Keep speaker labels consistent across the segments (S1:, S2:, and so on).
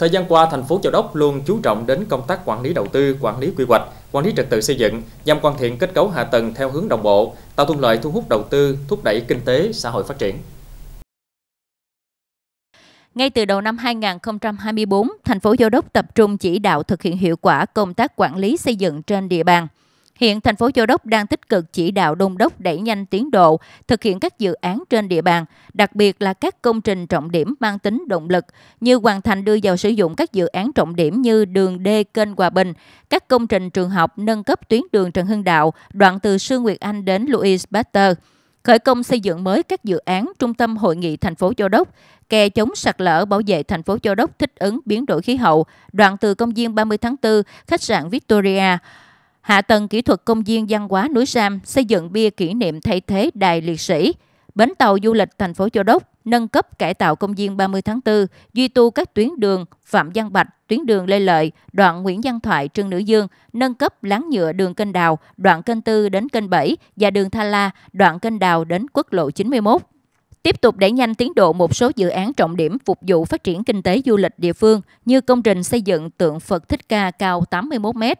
S1: Thời gian qua, thành phố Châu Đốc luôn chú trọng đến công tác quản lý đầu tư, quản lý quy hoạch, quản lý trật tự xây dựng nhằm hoàn thiện kết cấu hạ tầng theo hướng đồng bộ, tạo thuận lợi thu hút đầu tư, thúc đẩy kinh tế, xã hội phát triển.
S2: Ngay từ đầu năm 2024, thành phố Châu Đốc tập trung chỉ đạo thực hiện hiệu quả công tác quản lý xây dựng trên địa bàn – Hiện thành phố Châu Đốc đang tích cực chỉ đạo đôn đốc đẩy nhanh tiến độ, thực hiện các dự án trên địa bàn, đặc biệt là các công trình trọng điểm mang tính động lực, như hoàn thành đưa vào sử dụng các dự án trọng điểm như đường D kênh Hòa Bình, các công trình trường học nâng cấp tuyến đường Trần Hưng Đạo, đoạn từ Sương Nguyệt Anh đến Louis Pasteur khởi công xây dựng mới các dự án trung tâm hội nghị thành phố Châu Đốc, kè chống sạt lở bảo vệ thành phố Châu Đốc thích ứng biến đổi khí hậu, đoạn từ công viên 30 tháng 4, khách sạn Victoria, Hạ tầng kỹ thuật công viên văn hóa núi Sam xây dựng bia kỷ niệm thay thế đài liệt sĩ. Bến tàu du lịch thành phố Châu Đốc nâng cấp cải tạo công viên 30 tháng 4, duy tu các tuyến đường Phạm Văn Bạch, tuyến đường Lê Lợi, đoạn Nguyễn Văn Thoại, Trương Nữ Dương, nâng cấp láng nhựa đường kênh đào, đoạn kênh Tư đến kênh 7 và đường Tha La, đoạn kênh đào đến quốc lộ 91 tiếp tục đẩy nhanh tiến độ một số dự án trọng điểm phục vụ phát triển kinh tế du lịch địa phương như công trình xây dựng tượng Phật Thích Ca cao 81 mét.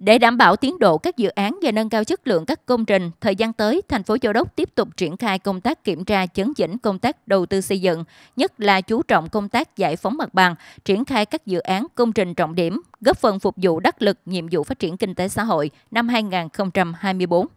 S2: Để đảm bảo tiến độ các dự án và nâng cao chất lượng các công trình, thời gian tới, thành phố Châu Đốc tiếp tục triển khai công tác kiểm tra chấn chỉnh công tác đầu tư xây dựng, nhất là chú trọng công tác giải phóng mặt bằng, triển khai các dự án công trình trọng điểm, góp phần phục vụ đắc lực nhiệm vụ phát triển kinh tế xã hội năm 2024.